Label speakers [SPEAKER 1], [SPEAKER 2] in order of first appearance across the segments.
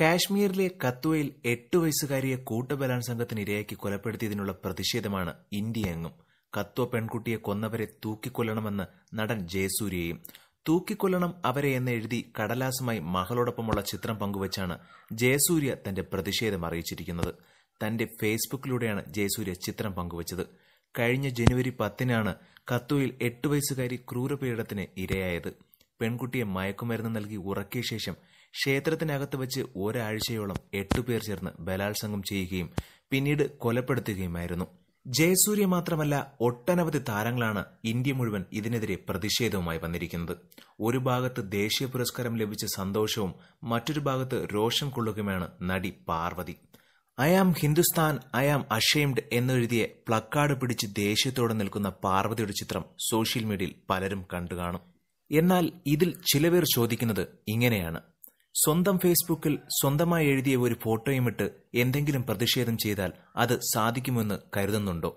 [SPEAKER 1] കാശ്മീരിലെ കത്വയിൽ എട്ട് വയസ്സുകാരിയെ കൂട്ടബലാൻ സംഘത്തിന് ഇരയാക്കി കൊലപ്പെടുത്തിയതിനുള്ള പ്രതിഷേധമാണ് ഇന്ത്യ എങ്ങും കത്വ പെൺകുട്ടിയെ കൊന്നവരെ തൂക്കിക്കൊല്ലണമെന്ന് നടൻ ജയസൂര്യയും തൂക്കിക്കൊല്ലണം അവരെ എന്ന് എഴുതി കടലാസുമായി മകളോടൊപ്പമുള്ള ചിത്രം പങ്കുവച്ചാണ് ജയസൂര്യ തന്റെ പ്രതിഷേധം അറിയിച്ചിരിക്കുന്നത് തന്റെ ഫേസ്ബുക്കിലൂടെയാണ് ജയസൂര്യ ചിത്രം പങ്കുവച്ചത് കഴിഞ്ഞ ജനുവരി പത്തിനാണ് കത്വയിൽ എട്ട് വയസ്സുകാരി ക്രൂരപീഡനത്തിന് ഇരയായത് പെൺകുട്ടിയെ മയക്കുമരുന്ന് നൽകി ഉറക്കിയ ശേഷം ക്ഷേത്രത്തിനകത്ത് വെച്ച് ഒരാഴ്ചയോളം എട്ടുപേർ ചേർന്ന് ബലാത്സംഗം ചെയ്യുകയും പിന്നീട് കൊലപ്പെടുത്തുകയുമായിരുന്നു ജയസൂര്യ മാത്രമല്ല ഒട്ടനവധി താരങ്ങളാണ് ഇന്ത്യ മുഴുവൻ ഇതിനെതിരെ പ്രതിഷേധവുമായി വന്നിരിക്കുന്നത് ഒരു ഭാഗത്ത് ദേശീയ പുരസ്കാരം ലഭിച്ച സന്തോഷവും മറ്റൊരു ഭാഗത്ത് രോഷം കൊള്ളുകയുമാണ് നടി Parvathy I am Hindustan I am ashamed എന്നെഴുതിയ പ്ലക്കാർഡ് പിടിച്ച് ദേഷ്യത്തോടെ നിൽക്കുന്ന പാർവതിയുടെ ചിത്രം സോഷ്യൽ മീഡിയയിൽ പലരും കണ്ടുകാണും എന്നാൽ ഇതിൽ ചിലവേർ ചോദിക്കുന്നത് ഇങ്ങനെയാണ് സ്വന്തം ഫേസ്ബുക്കിൽ സ്വന്തമായി എഴുതിയ ഒരു ഫോട്ടോയുമിട്ട് എന്തെങ്കിലും പ്രതിഷേധം ചെയ്താൽ അത് സാധിക്കുമെന്ന് കരുതുന്നുണ്ടോ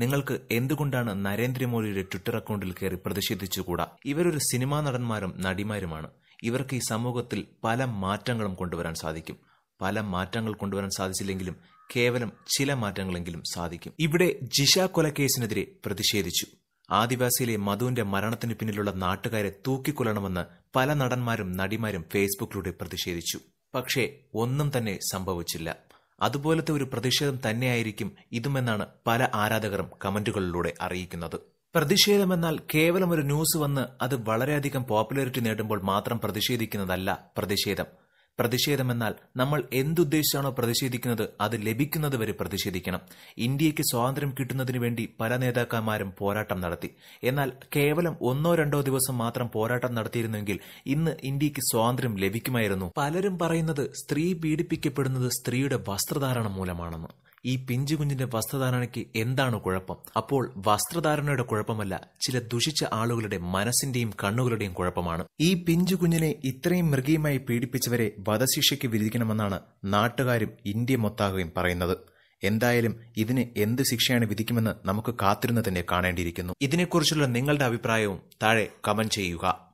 [SPEAKER 1] നിങ്ങൾക്ക് എന്തുകൊണ്ടാണ് നരേന്ദ്രമോദിയുടെ ട്വിറ്റർ അക്കൗണ്ടിൽ കയറി പ്രതിഷേധിച്ചുകൂടാ ഇവരൊരു സിനിമാ നടന്മാരും നടിമാരുമാണ് ഇവർക്ക് ഈ സമൂഹത്തിൽ പല മാറ്റങ്ങളും കൊണ്ടുവരാൻ സാധിക്കും പല മാറ്റങ്ങൾ കൊണ്ടുവരാൻ സാധിച്ചില്ലെങ്കിലും കേവലം ചില മാറ്റങ്ങളെങ്കിലും സാധിക്കും ഇവിടെ ജിഷ കൊലക്കേസിനെതിരെ പ്രതിഷേധിച്ചു ആദിവാസിയിലെ മധുവിന്റെ മരണത്തിന് പിന്നിലുള്ള നാട്ടുകാരെ തൂക്കിക്കൊല്ലണമെന്ന് പല നടന്മാരും നടിമാരും ഫേസ്ബുക്കിലൂടെ പ്രതിഷേധിച്ചു പക്ഷേ ഒന്നും തന്നെ സംഭവിച്ചില്ല അതുപോലത്തെ ഒരു പ്രതിഷേധം തന്നെയായിരിക്കും ഇതുമെന്നാണ് പല ആരാധകരും കമന്റുകളിലൂടെ അറിയിക്കുന്നത് പ്രതിഷേധമെന്നാൽ കേവലം ഒരു ന്യൂസ് വന്ന് അത് വളരെയധികം പോപ്പുലാരിറ്റി നേടുമ്പോൾ മാത്രം പ്രതിഷേധിക്കുന്നതല്ല പ്രതിഷേധം പ്രതിഷേധമെന്നാൽ നമ്മൾ എന്തുദ്ദേശിച്ചാണോ പ്രതിഷേധിക്കുന്നത് അത് ലഭിക്കുന്നത് വരെ പ്രതിഷേധിക്കണം ഇന്ത്യക്ക് സ്വാതന്ത്ര്യം കിട്ടുന്നതിനു വേണ്ടി പല നേതാക്കന്മാരും പോരാട്ടം നടത്തി എന്നാൽ കേവലം ഒന്നോ രണ്ടോ ദിവസം മാത്രം പോരാട്ടം നടത്തിയിരുന്നെങ്കിൽ ഇന്ന് ഇന്ത്യക്ക് സ്വാതന്ത്ര്യം ലഭിക്കുമായിരുന്നു പലരും പറയുന്നത് സ്ത്രീ പീഡിപ്പിക്കപ്പെടുന്നത് സ്ത്രീയുടെ വസ്ത്രധാരണം മൂലമാണെന്ന് ഈ പിഞ്ചു കുഞ്ഞിന്റെ വസ്ത്രധാരണയ്ക്ക് എന്താണ് കുഴപ്പം അപ്പോൾ വസ്ത്രധാരണയുടെ കുഴപ്പമല്ല ചില ദുഷിച്ച ആളുകളുടെ മനസ്സിന്റെയും കണ്ണുകളുടെയും കുഴപ്പമാണ് ഈ പിഞ്ചു കുഞ്ഞിനെ ഇത്രയും മൃഗീയമായി പീഡിപ്പിച്ചവരെ വധശിക്ഷയ്ക്ക് വിധിക്കണമെന്നാണ് നാട്ടുകാരും ഇന്ത്യ മൊത്താകുകയും പറയുന്നത് എന്തായാലും ഇതിന് എന്ത് ശിക്ഷയാണ് വിധിക്കുമെന്ന് നമുക്ക് കാത്തിരുന്ന് തന്നെ കാണേണ്ടിയിരിക്കുന്നു ഇതിനെക്കുറിച്ചുള്ള നിങ്ങളുടെ അഭിപ്രായവും താഴെ കമന്റ് ചെയ്യുക